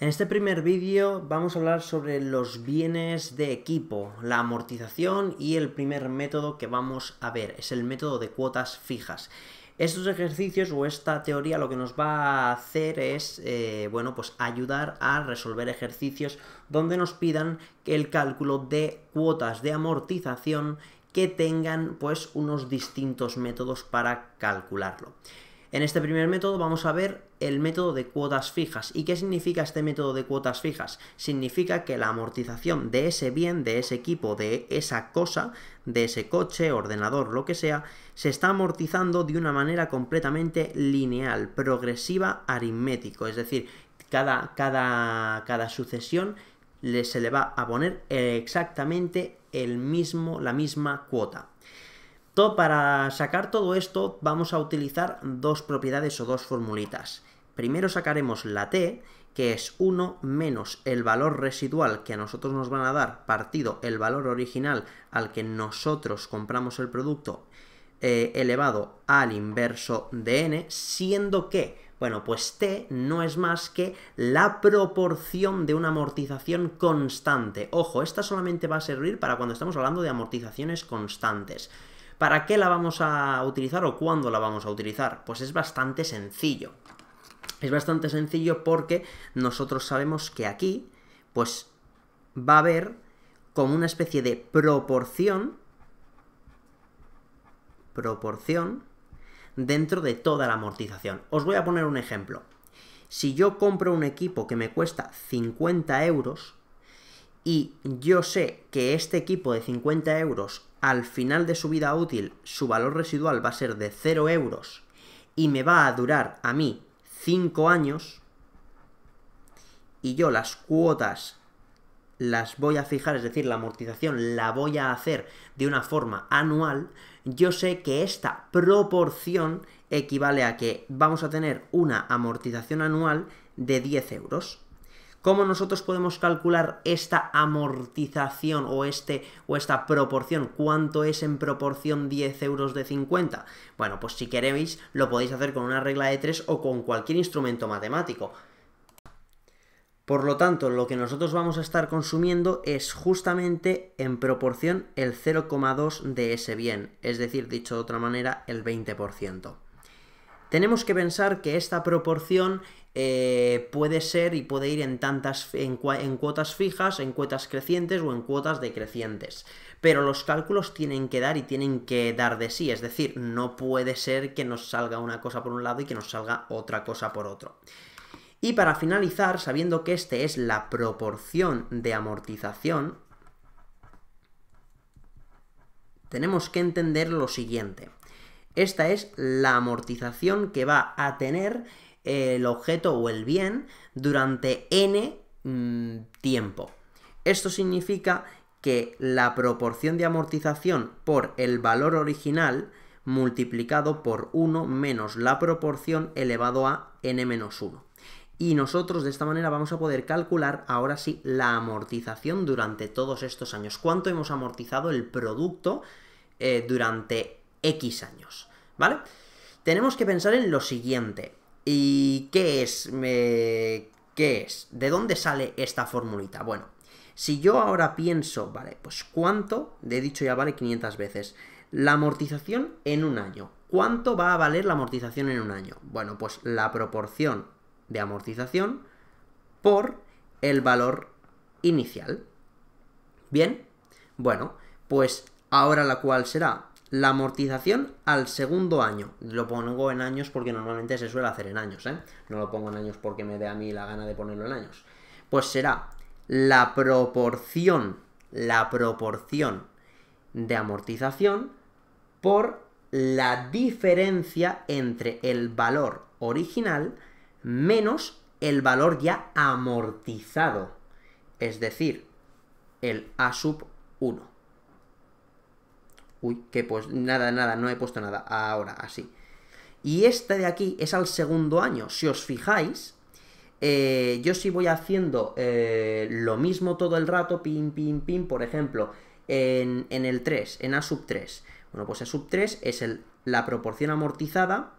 En este primer vídeo vamos a hablar sobre los bienes de equipo, la amortización y el primer método que vamos a ver, es el método de cuotas fijas. Estos ejercicios o esta teoría lo que nos va a hacer es, eh, bueno, pues ayudar a resolver ejercicios donde nos pidan el cálculo de cuotas de amortización que tengan pues unos distintos métodos para calcularlo. En este primer método vamos a ver el método de cuotas fijas. ¿Y qué significa este método de cuotas fijas? Significa que la amortización de ese bien, de ese equipo, de esa cosa, de ese coche, ordenador, lo que sea, se está amortizando de una manera completamente lineal, progresiva, aritmético. Es decir, cada, cada sucesión se le va a poner exactamente el mismo, la misma cuota para sacar todo esto vamos a utilizar dos propiedades o dos formulitas. Primero sacaremos la t, que es 1 menos el valor residual que a nosotros nos van a dar partido el valor original al que nosotros compramos el producto eh, elevado al inverso de n, siendo que, bueno, pues t no es más que la proporción de una amortización constante. Ojo, esta solamente va a servir para cuando estamos hablando de amortizaciones constantes. ¿Para qué la vamos a utilizar o cuándo la vamos a utilizar? Pues es bastante sencillo. Es bastante sencillo porque nosotros sabemos que aquí, pues va a haber como una especie de proporción, proporción dentro de toda la amortización. Os voy a poner un ejemplo. Si yo compro un equipo que me cuesta 50 euros, y yo sé que este equipo de 50 euros al final de su vida útil su valor residual va a ser de 0 euros y me va a durar a mí 5 años y yo las cuotas las voy a fijar, es decir, la amortización la voy a hacer de una forma anual, yo sé que esta proporción equivale a que vamos a tener una amortización anual de 10 euros. ¿Cómo nosotros podemos calcular esta amortización o, este, o esta proporción? ¿Cuánto es en proporción 10 euros de 50? Bueno, pues si queréis lo podéis hacer con una regla de 3 o con cualquier instrumento matemático. Por lo tanto, lo que nosotros vamos a estar consumiendo es justamente en proporción el 0,2 de ese bien, es decir, dicho de otra manera, el 20%. Tenemos que pensar que esta proporción eh, puede ser y puede ir en tantas cuotas fijas, en cuotas crecientes o en cuotas decrecientes. Pero los cálculos tienen que dar y tienen que dar de sí, es decir, no puede ser que nos salga una cosa por un lado y que nos salga otra cosa por otro. Y para finalizar, sabiendo que esta es la proporción de amortización, tenemos que entender lo siguiente. Esta es la amortización que va a tener el objeto o el bien durante n mm, tiempo. Esto significa que la proporción de amortización por el valor original multiplicado por 1 menos la proporción elevado a n-1. Y nosotros de esta manera vamos a poder calcular ahora sí la amortización durante todos estos años. ¿Cuánto hemos amortizado el producto eh, durante X años? ¿Vale? Tenemos que pensar en lo siguiente. ¿Y qué es? ¿Qué es? ¿De dónde sale esta formulita? Bueno, si yo ahora pienso, vale, pues cuánto, de he dicho ya vale 500 veces, la amortización en un año. ¿Cuánto va a valer la amortización en un año? Bueno, pues la proporción de amortización por el valor inicial. Bien, bueno, pues ahora la cual será la amortización al segundo año. Lo pongo en años porque normalmente se suele hacer en años, ¿eh? No lo pongo en años porque me dé a mí la gana de ponerlo en años. Pues será la proporción, la proporción de amortización por la diferencia entre el valor original menos el valor ya amortizado, es decir, el A sub 1. Uy, que pues nada, nada, no he puesto nada. Ahora, así. Y este de aquí es al segundo año. Si os fijáis, eh, yo sí voy haciendo eh, lo mismo todo el rato, pim, pim, pim, por ejemplo, en, el 3, en A sub 3. Bueno, pues A sub 3 es el, la proporción amortizada.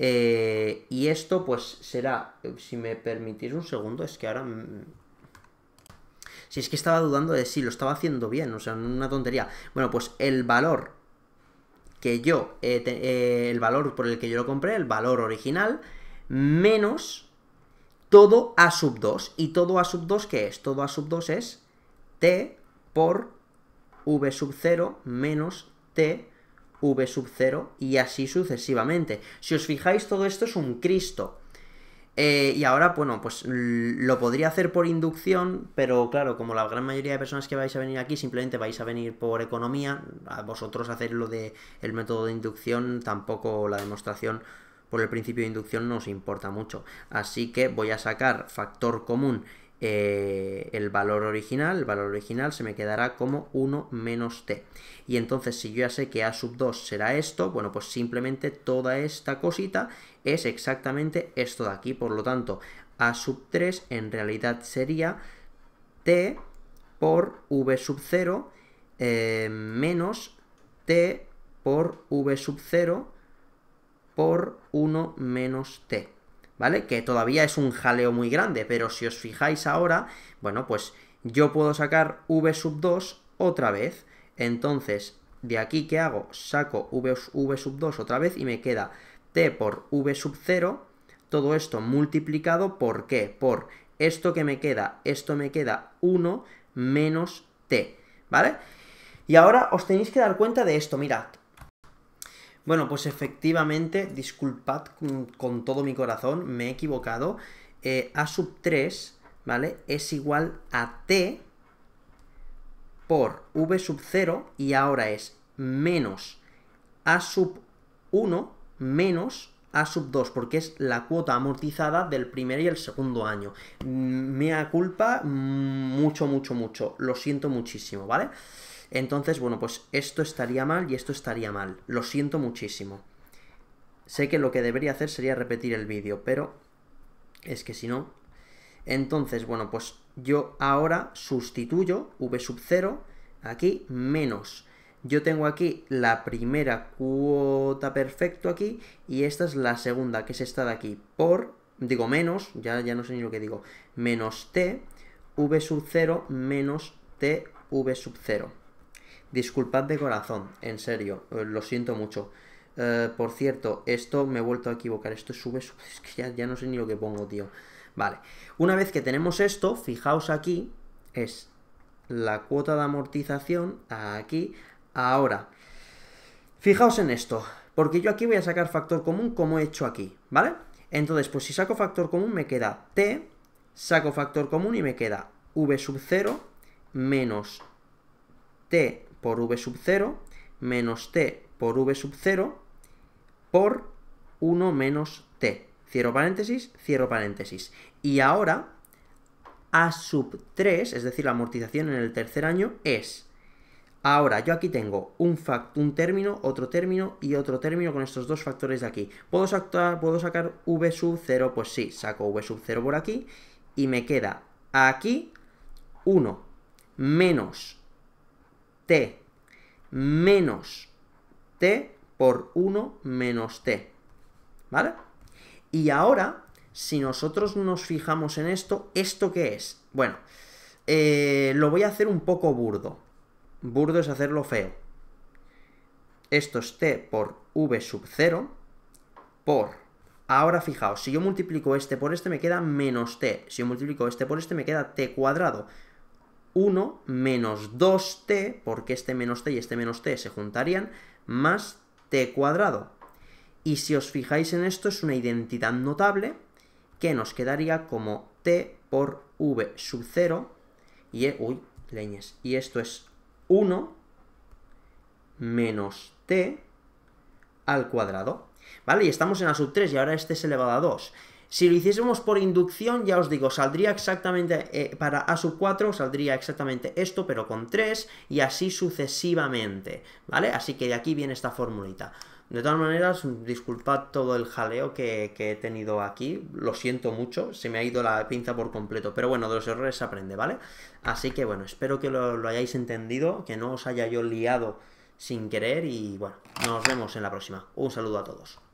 Eh, y esto pues será, si me permitís un segundo, es que ahora mm, si es que estaba dudando de si lo estaba haciendo bien, o sea, una tontería. Bueno, pues el valor que yo, eh, eh, el valor por el que yo lo compré, el valor original, menos todo a sub 2. ¿Y todo a sub 2 qué es? Todo a sub 2 es t por v sub 0 menos t v sub 0 y así sucesivamente. Si os fijáis, todo esto es un Cristo. Eh, y ahora, bueno, pues lo podría hacer por inducción, pero claro, como la gran mayoría de personas que vais a venir aquí simplemente vais a venir por economía, a vosotros hacer lo de el método de inducción, tampoco la demostración por el principio de inducción nos importa mucho. Así que voy a sacar factor común eh, el valor original, el valor original se me quedará como 1 menos t. Y entonces si yo ya sé que a sub 2 será esto, bueno pues simplemente toda esta cosita es exactamente esto de aquí. Por lo tanto, a sub 3 en realidad sería t por v sub 0 eh, menos t por v sub 0 por 1 menos t. ¿vale? Que todavía es un jaleo muy grande, pero si os fijáis ahora, bueno, pues yo puedo sacar v sub 2 otra vez. Entonces, de aquí, ¿qué hago? Saco v, v sub 2 otra vez y me queda t por v sub 0, todo esto multiplicado por qué? Por esto que me queda, esto me queda 1 menos t, ¿vale? Y ahora os tenéis que dar cuenta de esto, mirad, bueno, pues efectivamente, disculpad con, todo mi corazón, me he equivocado. Eh, a sub 3, ¿vale? Es igual a t por v sub 0 y ahora es menos a sub 1 menos a sub 2, porque es la cuota amortizada del primer y el segundo año. ha mm, culpa, mm, mucho, mucho, mucho. Lo siento muchísimo, ¿vale? vale entonces, bueno, pues esto estaría mal y esto estaría mal. Lo siento muchísimo. Sé que lo que debería hacer sería repetir el vídeo, pero es que si no... Entonces, bueno, pues yo ahora sustituyo v sub 0 aquí menos. Yo tengo aquí la primera cuota perfecto aquí y esta es la segunda, que es esta de aquí, por, digo menos, ya, ya no sé ni lo que digo, menos t, v sub 0 menos t, v sub 0. Disculpad de corazón, en serio, eh, lo siento mucho. Eh, por cierto, esto me he vuelto a equivocar. Esto sube, sube es que ya, ya, no sé ni lo que pongo, tío. Vale. Una vez que tenemos esto, fijaos aquí, es la cuota de amortización aquí. Ahora, fijaos en esto, porque yo aquí voy a sacar factor común como he hecho aquí, ¿vale? Entonces, pues si saco factor común me queda T, saco factor común y me queda V sub 0 menos T por v sub 0 menos t por v sub 0 por 1 menos t. Cierro paréntesis, cierro paréntesis. Y ahora, a sub 3, es decir, la amortización en el tercer año, es... Ahora, yo aquí tengo un, un término, otro término y otro término con estos dos factores de aquí. ¿Puedo, sacar, ¿Puedo sacar v sub 0? Pues sí, saco v sub 0 por aquí y me queda aquí 1 menos t menos t por 1 menos t. ¿Vale? Y ahora, si nosotros nos fijamos en esto, ¿esto qué es? Bueno, eh, lo voy a hacer un poco burdo. Burdo es hacerlo feo. Esto es t por v sub 0 por... Ahora fijaos, si yo multiplico este por este me queda menos t. Si yo multiplico este por este me queda t cuadrado. 1 menos 2t, porque este menos t y este menos t se juntarían, más t cuadrado. Y si os fijáis en esto, es una identidad notable que nos quedaría como t por v sub 0, y, e, uy, leñes, y esto es 1 menos t al cuadrado. ¿Vale? Y estamos en la sub 3 y ahora este es elevado a 2. Si lo hiciésemos por inducción, ya os digo, saldría exactamente, eh, para A sub 4 saldría exactamente esto, pero con 3 y así sucesivamente, ¿vale? Así que de aquí viene esta formulita. De todas maneras, disculpad todo el jaleo que, he tenido aquí, lo siento mucho, se me ha ido la pinza por completo, pero bueno, de los errores se aprende, ¿vale? Así que bueno, espero que lo hayáis entendido, que no os haya yo liado sin querer y bueno, nos vemos en la próxima. Un saludo a todos.